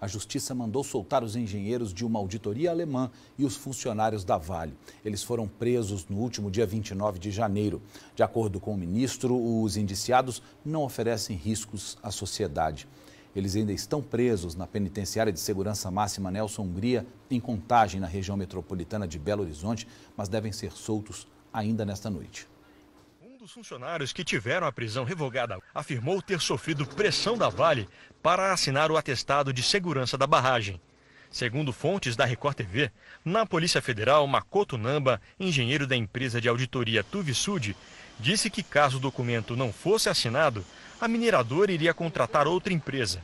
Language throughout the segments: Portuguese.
A justiça mandou soltar os engenheiros de uma auditoria alemã e os funcionários da Vale. Eles foram presos no último dia 29 de janeiro. De acordo com o ministro, os indiciados não oferecem riscos à sociedade. Eles ainda estão presos na penitenciária de segurança máxima Nelson Hungria, em contagem na região metropolitana de Belo Horizonte, mas devem ser soltos ainda nesta noite dos funcionários que tiveram a prisão revogada afirmou ter sofrido pressão da Vale para assinar o atestado de segurança da barragem. Segundo fontes da Record TV, na Polícia Federal, Makoto Namba, engenheiro da empresa de auditoria Tuvisud, disse que caso o documento não fosse assinado, a mineradora iria contratar outra empresa.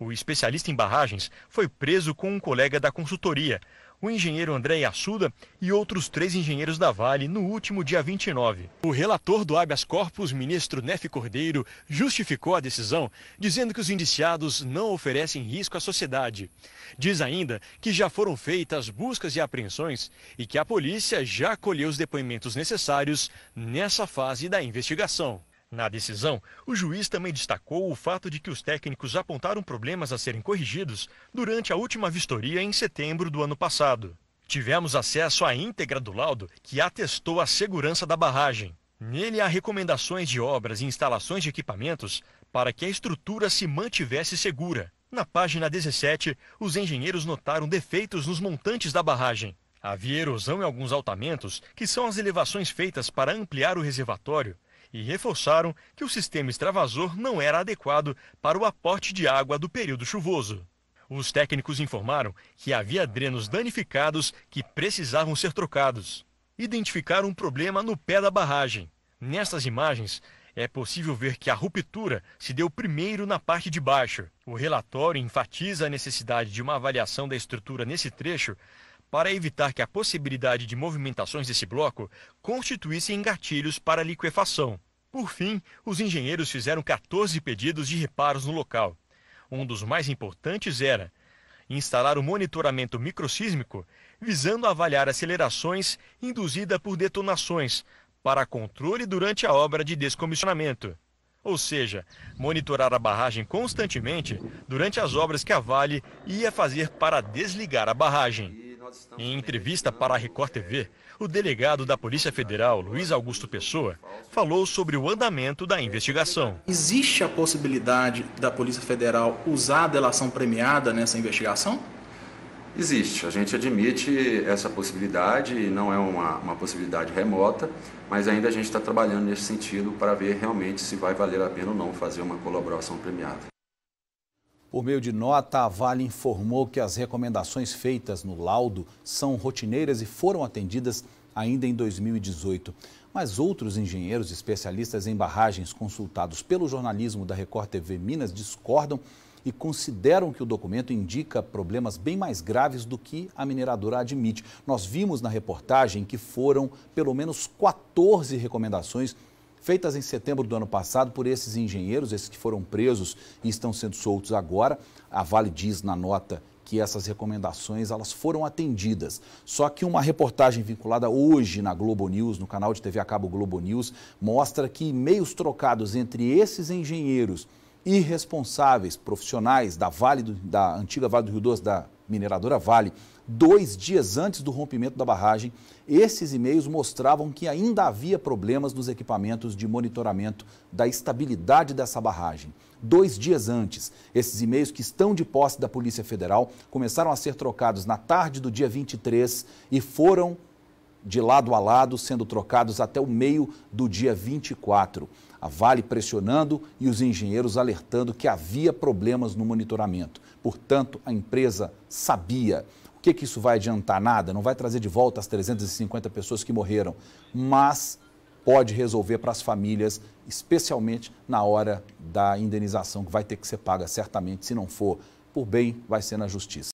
O especialista em barragens foi preso com um colega da consultoria, o engenheiro André Assuda e outros três engenheiros da Vale no último dia 29. O relator do habeas corpus, ministro Nefe Cordeiro, justificou a decisão, dizendo que os indiciados não oferecem risco à sociedade. Diz ainda que já foram feitas buscas e apreensões e que a polícia já colheu os depoimentos necessários nessa fase da investigação. Na decisão, o juiz também destacou o fato de que os técnicos apontaram problemas a serem corrigidos durante a última vistoria em setembro do ano passado. Tivemos acesso à íntegra do laudo que atestou a segurança da barragem. Nele há recomendações de obras e instalações de equipamentos para que a estrutura se mantivesse segura. Na página 17, os engenheiros notaram defeitos nos montantes da barragem. Havia erosão em alguns altamentos, que são as elevações feitas para ampliar o reservatório, e reforçaram que o sistema extravasor não era adequado para o aporte de água do período chuvoso. Os técnicos informaram que havia drenos danificados que precisavam ser trocados. Identificaram um problema no pé da barragem. Nestas imagens, é possível ver que a ruptura se deu primeiro na parte de baixo. O relatório enfatiza a necessidade de uma avaliação da estrutura nesse trecho para evitar que a possibilidade de movimentações desse bloco em gatilhos para liquefação. Por fim, os engenheiros fizeram 14 pedidos de reparos no local. Um dos mais importantes era instalar o um monitoramento microsísmico visando avaliar acelerações induzidas por detonações para controle durante a obra de descomissionamento. Ou seja, monitorar a barragem constantemente durante as obras que a Vale ia fazer para desligar a barragem. Em entrevista para a Record TV, o delegado da Polícia Federal, Luiz Augusto Pessoa, falou sobre o andamento da investigação. Existe a possibilidade da Polícia Federal usar a delação premiada nessa investigação? Existe, a gente admite essa possibilidade, não é uma, uma possibilidade remota, mas ainda a gente está trabalhando nesse sentido para ver realmente se vai valer a pena ou não fazer uma colaboração premiada. Por meio de nota, a Vale informou que as recomendações feitas no laudo são rotineiras e foram atendidas ainda em 2018. Mas outros engenheiros especialistas em barragens consultados pelo jornalismo da Record TV Minas discordam e consideram que o documento indica problemas bem mais graves do que a mineradora admite. Nós vimos na reportagem que foram pelo menos 14 recomendações feitas em setembro do ano passado por esses engenheiros, esses que foram presos e estão sendo soltos agora. A Vale diz na nota que essas recomendações elas foram atendidas. Só que uma reportagem vinculada hoje na Globo News, no canal de TV a cabo Globo News, mostra que meios trocados entre esses engenheiros e responsáveis profissionais da Vale da antiga Vale do Rio Doce da mineradora Vale dois dias antes do rompimento da barragem, esses e-mails mostravam que ainda havia problemas nos equipamentos de monitoramento da estabilidade dessa barragem. Dois dias antes, esses e-mails que estão de posse da Polícia Federal começaram a ser trocados na tarde do dia 23 e foram de lado a lado, sendo trocados até o meio do dia 24. A Vale pressionando e os engenheiros alertando que havia problemas no monitoramento. Portanto, a empresa sabia que, que isso vai adiantar? Nada, não vai trazer de volta as 350 pessoas que morreram, mas pode resolver para as famílias, especialmente na hora da indenização que vai ter que ser paga, certamente, se não for por bem, vai ser na justiça.